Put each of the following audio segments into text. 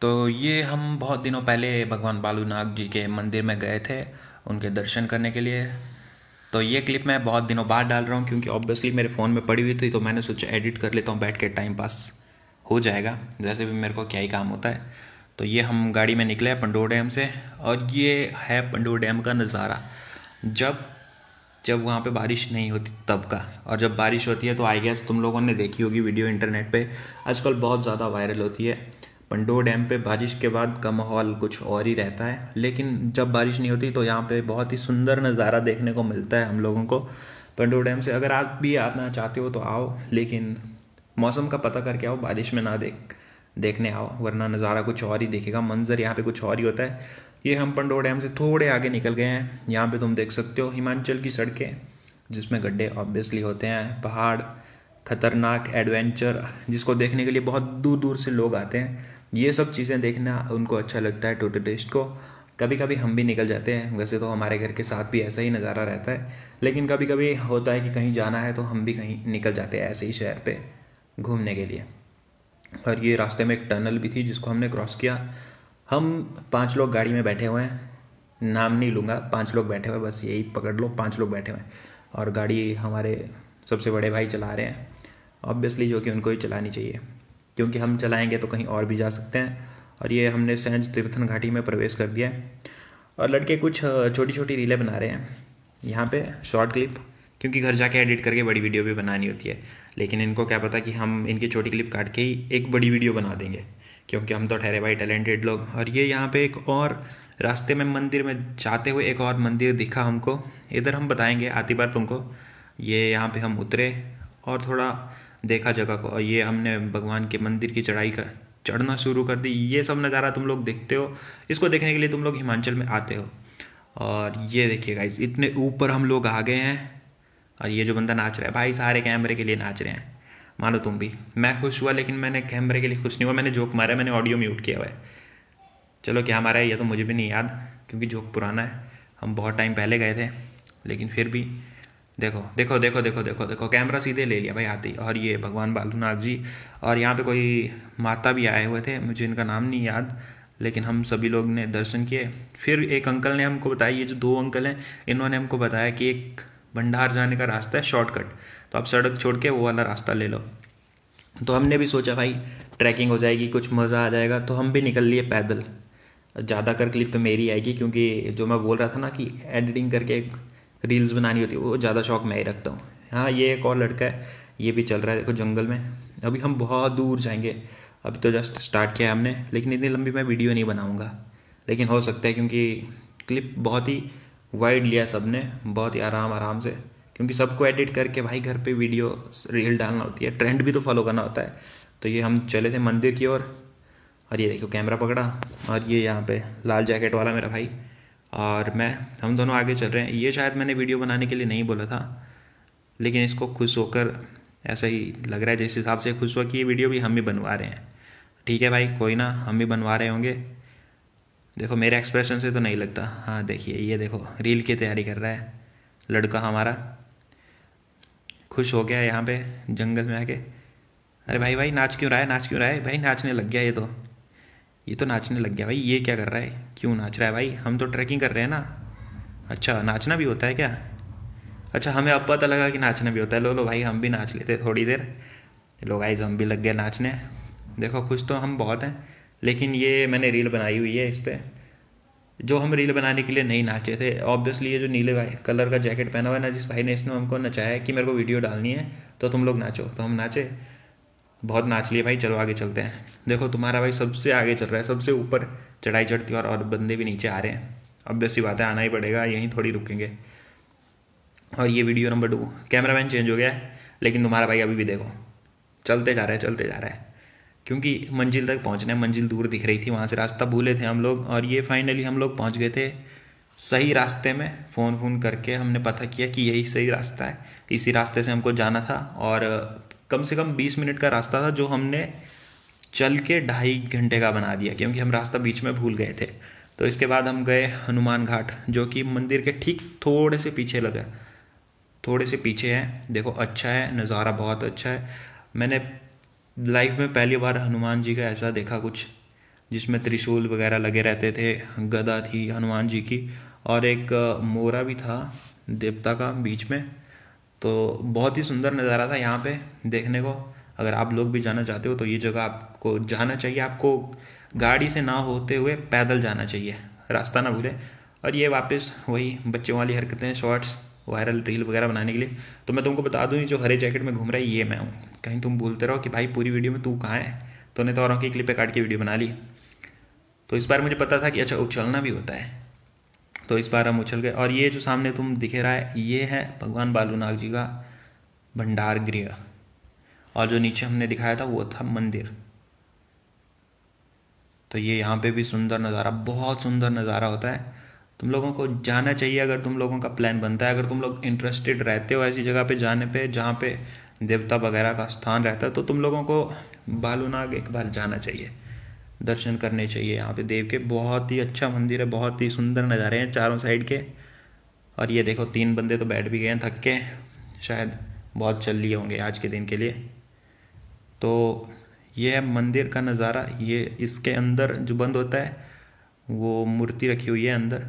तो ये हम बहुत दिनों पहले भगवान बालूनाथ जी के मंदिर में गए थे उनके दर्शन करने के लिए तो ये क्लिप मैं बहुत दिनों बाद डाल रहा हूँ क्योंकि ऑब्वियसली मेरे फ़ोन में पड़ी हुई थी तो मैंने सोचा एडिट कर लेता हूँ बैठ के टाइम पास हो जाएगा वैसे भी मेरे को क्या ही काम होता है तो ये हम गाड़ी में निकले पंडोर डैम से और ये है पंडोर डैम का नज़ारा जब जब वहाँ पे बारिश नहीं होती तब का और जब बारिश होती है तो आई गेस तुम लोगों ने देखी होगी वीडियो इंटरनेट पे आजकल बहुत ज़्यादा वायरल होती है पंडो डैम पे बारिश के बाद का माहौल कुछ और ही रहता है लेकिन जब बारिश नहीं होती तो यहाँ पे बहुत ही सुंदर नज़ारा देखने को मिलता है हम लोगों को पंडो डैम से अगर आप भी आना चाहते हो तो आओ लेकिन मौसम का पता करके आओ बारिश में ना देख देखने आओ वरना नज़ारा कुछ और ही देखेगा मंजर यहाँ पे कुछ और ही होता है ये हम पंडो डैम से थोड़े आगे निकल गए हैं यहाँ पे तुम देख सकते हो हिमाचल की सड़कें जिसमें गड्ढे ऑब्वियसली होते हैं पहाड़ खतरनाक एडवेंचर जिसको देखने के लिए बहुत दूर दूर से लोग आते हैं ये सब चीज़ें देखना उनको अच्छा लगता है टोटलिस्ट को कभी कभी हम भी निकल जाते हैं वैसे तो हमारे घर के साथ भी ऐसा ही नज़ारा रहता है लेकिन कभी कभी होता है कि कहीं जाना है तो हम भी कहीं निकल जाते हैं ऐसे ही शहर पर घूमने के लिए और ये रास्ते में एक टनल भी थी जिसको हमने क्रॉस किया हम पाँच लोग गाड़ी में बैठे हुए हैं नाम नहीं लूँगा पाँच लोग बैठे हुए बस यही पकड़ लो पाँच लोग बैठे हुए हैं और गाड़ी हमारे सबसे बड़े भाई चला रहे हैं ऑब्वियसली जो कि उनको ही चलानी चाहिए क्योंकि हम चलाएंगे तो कहीं और भी जा सकते हैं और ये हमने सहज तीर्थन घाटी में प्रवेश कर दिया है और लड़के कुछ छोटी छोटी रीलें बना रहे हैं यहाँ पे शॉर्ट क्लिप क्योंकि घर जाके एडिट करके बड़ी वीडियो भी बनानी होती है लेकिन इनको क्या पता कि हम इनकी छोटी क्लिप काट के ही एक बड़ी वीडियो बना देंगे क्योंकि हम तो ठहरे भाई टैलेंटेड लोग और ये यहाँ पे एक और रास्ते में मंदिर में जाते हुए एक और मंदिर दिखा हमको इधर हम बताएंगे आती बार तुमको ये यहाँ पे हम उतरे और थोड़ा देखा जगह को और ये हमने भगवान के मंदिर की चढ़ाई का चढ़ना शुरू कर दी ये सब नज़ारा तुम लोग देखते हो इसको देखने के लिए तुम लोग हिमाचल में आते हो और ये देखिए इस इतने ऊपर हम लोग आ गए हैं और ये जो बंदा नाच रहा है भाई सारे कैमरे के लिए नाच रहे हैं मानो तुम भी मैं खुश हुआ लेकिन मैंने कैमरे के लिए खुश नहीं हुआ मैंने जोक मारा मैंने ऑडियो म्यूट किया हुआ है चलो क्या मारा है यह तो मुझे भी नहीं याद क्योंकि जोक पुराना है हम बहुत टाइम पहले गए थे लेकिन फिर भी देखो देखो देखो देखो देखो देखो कैमरा सीधे ले लिया भाई आते ही और ये भगवान बालूनाथ जी और यहाँ पे कोई माता भी आए हुए थे मुझे इनका नाम नहीं याद लेकिन हम सभी लोग ने दर्शन किए फिर एक अंकल ने हमको बताया ये जो दो अंकल हैं इन्होंने हमको बताया कि एक भंडार जाने का रास्ता है शॉर्टकट तो आप सड़क छोड़ के वो वाला रास्ता ले लो तो हमने भी सोचा भाई ट्रैकिंग हो जाएगी कुछ मज़ा आ जाएगा तो हम भी निकल लिए पैदल ज़्यादा कर क्लिप तो मेरी आएगी क्योंकि जो मैं बोल रहा था ना कि एडिटिंग करके एक रील्स बनानी होती है वो ज़्यादा शौक मैं ही रखता हूँ हाँ ये एक और लड़का है ये भी चल रहा है देखो जंगल में अभी हम बहुत दूर जाएंगे अभी तो जस्ट स्टार्ट किया है हमने लेकिन इतनी लंबी मैं वीडियो नहीं बनाऊँगा लेकिन हो सकता है क्योंकि क्लिप बहुत ही वाइड लिया सब ने बहुत ही आराम आराम से क्योंकि सबको एडिट करके भाई घर पे वीडियो रील डालना होती है ट्रेंड भी तो फॉलो करना होता है तो ये हम चले थे मंदिर की ओर और, और ये देखो कैमरा पकड़ा और ये यहाँ पे लाल जैकेट वाला मेरा भाई और मैं हम दोनों आगे चल रहे हैं ये शायद मैंने वीडियो बनाने के लिए नहीं बोला था लेकिन इसको खुश होकर ऐसा ही लग रहा है जिस हिसाब से खुश हुआ कि ये वीडियो भी हम भी बनवा रहे हैं ठीक है भाई कोई ना हम भी बनवा रहे होंगे देखो मेरे एक्सप्रेशन से तो नहीं लगता हाँ देखिए ये देखो रील की तैयारी कर रहा है लड़का हमारा खुश हो गया यहाँ पे जंगल में आके अरे भाई भाई नाच क्यों रहा है नाच क्यों रहा है भाई नाचने लग गया ये तो ये तो नाचने लग गया भाई ये क्या कर रहा है क्यों नाच रहा है भाई हम तो ट्रैकिंग कर रहे हैं ना अच्छा नाचना भी होता है क्या अच्छा हमें अब पता लगा कि नाचना भी होता है लो लो भाई हम भी नाच लेते थोड़ी देर लो गाइज हम भी लग गए नाचने देखो खुश तो हम बहुत हैं लेकिन ये मैंने रील बनाई हुई है इस पर जो हम रील बनाने के लिए नहीं नाचे थे ऑब्वियसली ये जो नीले भाई कलर का जैकेट पहना हुआ है ना जिस भाई ने इसने हमको नचाया कि मेरे को वीडियो डालनी है तो तुम लोग नाचो तो हम नाचे बहुत नाच लिए भाई चलो आगे चलते हैं देखो तुम्हारा भाई सबसे आगे चल रहा है सबसे ऊपर चढ़ाई चढ़ती और, और बंदे भी नीचे आ रहे हैं अब जैसी बात है आना ही पड़ेगा यहीं थोड़ी रुकेंगे और ये वीडियो नंबर टू मैन चेंज हो गया है लेकिन तुम्हारा भाई अभी भी देखो चलते जा रहा है चलते जा रहा है क्योंकि मंजिल तक पहुँचना है मंजिल दूर दिख रही थी वहाँ से रास्ता भूले थे हम लोग और ये फाइनली हम लोग पहुँच गए थे सही रास्ते में फ़ोन फ़ोन करके हमने पता किया कि यही सही रास्ता है इसी रास्ते से हमको जाना था और कम से कम बीस मिनट का रास्ता था जो हमने चल के ढाई घंटे का बना दिया क्योंकि हम रास्ता बीच में भूल गए थे तो इसके बाद हम गए हनुमान घाट जो कि मंदिर के ठीक थोड़े से पीछे लगा थोड़े से पीछे है देखो अच्छा है नज़ारा बहुत अच्छा है मैंने लाइफ में पहली बार हनुमान जी का ऐसा देखा कुछ जिसमें त्रिशूल वगैरह लगे रहते थे गदा थी हनुमान जी की और एक मोरा भी था देवता का बीच में तो बहुत ही सुंदर नज़ारा था यहाँ पे देखने को अगर आप लोग भी जाना चाहते हो तो ये जगह आपको जाना चाहिए आपको गाड़ी से ना होते हुए पैदल जाना चाहिए रास्ता ना भूलें और ये वापस वही बच्चों वाली हरकतें शॉर्ट्स वायरल रील वगैरह बनाने के लिए तो मैं तुमको बता दूँ जो हरे जैकेट में घूम रहा है ये मैं हूँ कहीं तुम भूलते रहो कि भाई पूरी वीडियो में तू कहाँ है तो नहीं तो औरों की क्लिपें काट के वीडियो बना ली तो इस बार मुझे पता था कि अच्छा उछलना भी होता है तो इस बार हम उछल गए और ये जो सामने तुम दिखे रहा है ये है भगवान बालूनाथ जी का भंडार गृह और जो नीचे हमने दिखाया था वो था मंदिर तो ये यहाँ पे भी सुंदर नज़ारा बहुत सुंदर नज़ारा होता है तुम लोगों को जाना चाहिए अगर तुम लोगों का प्लान बनता है अगर तुम लोग इंटरेस्टेड रहते हो ऐसी जगह पे जाने पे जहाँ पे देवता वगैरह का स्थान रहता है तो तुम लोगों को बालूनाग एक बार जाना चाहिए दर्शन करने चाहिए यहाँ पे देव के बहुत ही अच्छा मंदिर है बहुत ही सुंदर नज़ारे हैं चारों साइड के और ये देखो तीन बंदे तो बैठ भी गए हैं थक के शायद बहुत चल लिए होंगे आज के दिन के लिए तो ये है मंदिर का नज़ारा ये इसके अंदर जो बंद होता है वो मूर्ति रखी हुई है अंदर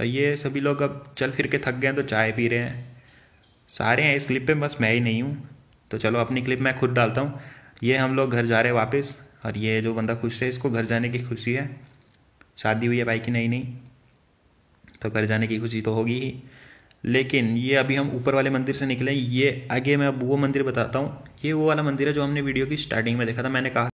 और ये सभी लोग अब चल फिर के थक गए हैं तो चाय पी रहे हैं सारे हैं इस क्लिप पे बस मैं ही नहीं हूँ तो चलो अपनी क्लिप मैं खुद डालता हूँ ये हम लोग घर जा रहे हैं वापस और ये जो बंदा खुश है इसको घर जाने की खुशी है शादी हुई है भाई की नहीं नहीं तो घर जाने की खुशी तो होगी ही लेकिन ये अभी हम ऊपर वाले मंदिर से निकले ये आगे मैं अब वो मंदिर बताता हूँ ये वो वाला मंदिर है जो हमने वीडियो की स्टार्टिंग में देखा था मैंने कहा